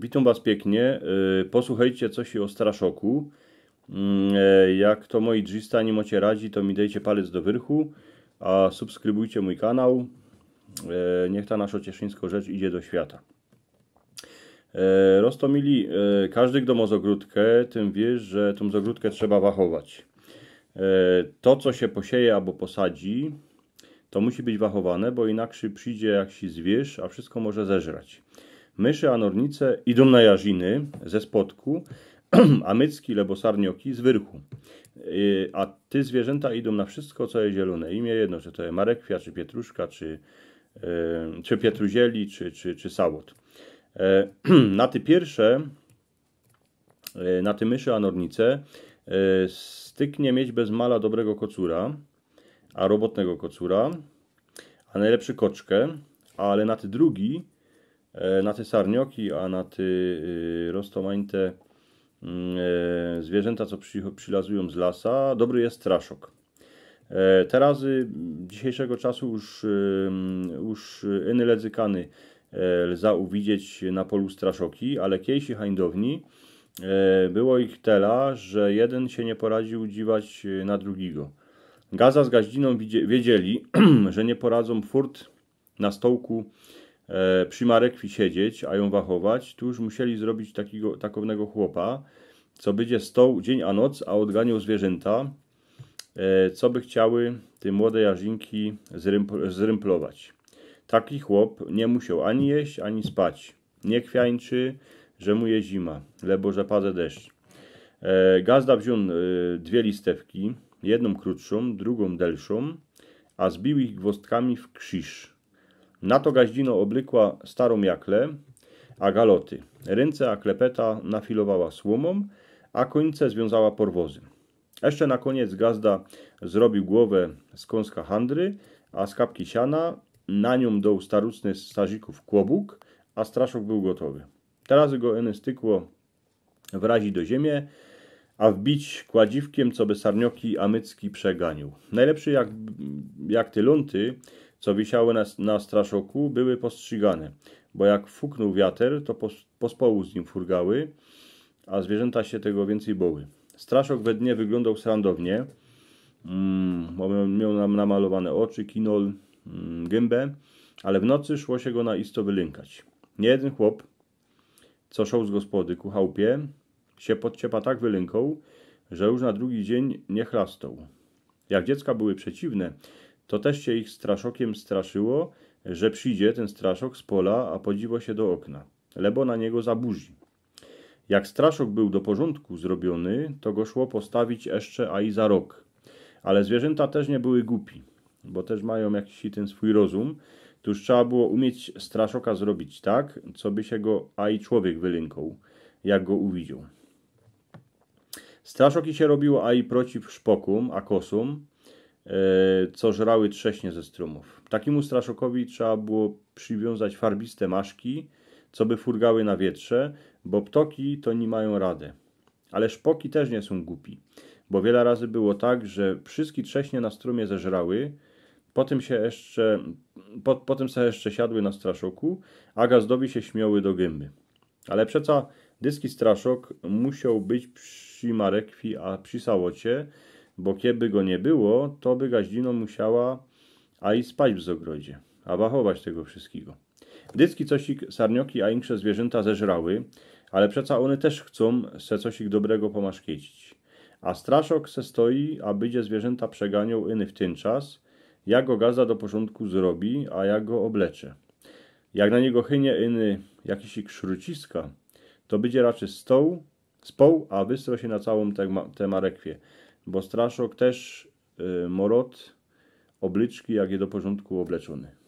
Witam Was pięknie. Y, posłuchajcie coś o Straszoku. Mm, e, jak to moi drzista nie macie radzi, to mi dajcie palec do wyrchu, a subskrybujcie mój kanał. E, niech ta nasza cieszyńska rzecz idzie do świata. E, Rostomili, każdy kto ma zogródkę, tym wie, że tą zogródkę trzeba wachować. To, co się posieje albo posadzi, to musi być wachowane, bo inaczej przyjdzie jak się zwierz, a wszystko może zeżrać myszy anornice idą na jaziny ze spodku, a mycki lebosarnioki z wyrchu. Y, a ty zwierzęta idą na wszystko, co jest zielone. Imię jedno, czy to jest marekwia, czy pietruszka, czy, y, czy pietruzieli, czy, czy, czy sałot. E, na ty pierwsze, y, na ty myszy anornice styknie mieć bez mala dobrego kocura, a robotnego kocura, a najlepszy koczkę, ale na ty drugi E, na te sarnioki, a na te y, roztomańte mm, e, zwierzęta, co przylazują z lasa, dobry jest straszok. E, Terazy dzisiejszego czasu już, y, mm, już inny ledzykany lza uwidzieć na polu straszoki, ale kiejsi hańdowni było ich tela, że jeden się nie poradził dziwać y, na drugiego. Gaza z gaździną wiedzieli, że nie poradzą furt na stołku E, przy Marekwi siedzieć, a ją wachować, to już musieli zrobić takiego, takownego chłopa, co będzie stoł dzień a noc, a odganiał zwierzęta, e, co by chciały te młode jarzinki zrymplować. Taki chłop nie musiał ani jeść, ani spać. Nie kwiańczy, że mu je zima, lebo że pada deszcz. E, gazda wziął dwie listewki, jedną krótszą, drugą delszą, a zbił ich gwostkami w krzyż na to gaździno oblikła starą jaklę, a galoty. Ręce a klepeta nafilowała słomą, a końce związała porwozy. Jeszcze na koniec gazda zrobił głowę z kąska handry, a z kapki siana na nią dął starucny z stazików kłobuk, a straszok był gotowy. Teraz go stykło wrazi do ziemię, a wbić kładziwkiem, co by sarnioki amycki przeganił. Najlepszy jak, jak ty lunty, co wisiały na, na straszoku, były postrzygane, bo jak fuknął wiatr, to pospołu z nim furgały, a zwierzęta się tego więcej boły. Straszok we dnie wyglądał srandownie, mm, bo miał nam namalowane oczy, kinol, mm, gębę, ale w nocy szło się go na isto wylękać. Nie jeden chłop, co szł z gospody ku chałupie, się podciepa tak wylinkał, że już na drugi dzień nie chlastał. Jak dziecka były przeciwne, to też się ich straszokiem straszyło, że przyjdzie ten straszok z pola, a podziwo się do okna, lebo na niego zaburzi. Jak straszok był do porządku zrobiony, to go szło postawić jeszcze a i za rok. Ale zwierzęta też nie były głupi, bo też mają jakiś ten swój rozum, tuż trzeba było umieć straszoka zrobić tak, co by się go a i człowiek wylękł, jak go uwidział. Straszoki się robiło a i przeciw szpokom, a kosom, E, co żrały trześnie ze strumów. Takiemu straszokowi trzeba było przywiązać farbiste maszki, co by furgały na wietrze, bo ptoki to nie mają rady. Ale szpoki też nie są głupi, bo wiele razy było tak, że wszystkie trześnie na strumie zeżrały, potem się jeszcze, po, potem se jeszcze siadły na straszoku, a gazdowi się śmiały do gęby. Ale przeca dyski straszok musiał być przy marekwi, a przy sałocie, bo kiedy go nie było, to by gaździno musiała a i spać w zogrodzie, a wachować tego wszystkiego. Dycki cosik sarnioki, a inksze zwierzęta zeżrały, ale przeca one też chcą se cosik dobrego pomaszkiecić. A straszok se stoi, a bydzie zwierzęta przeganiał iny w ten czas, jak go gaza do porządku zrobi, a jak go oblecze. Jak na niego chynie iny jakiś krzruciska, to będzie raczej stoł, społ, a wystro się na całą tę te, te marekwie bo Straszok też y, morot obliczki, jak je do porządku obleczony.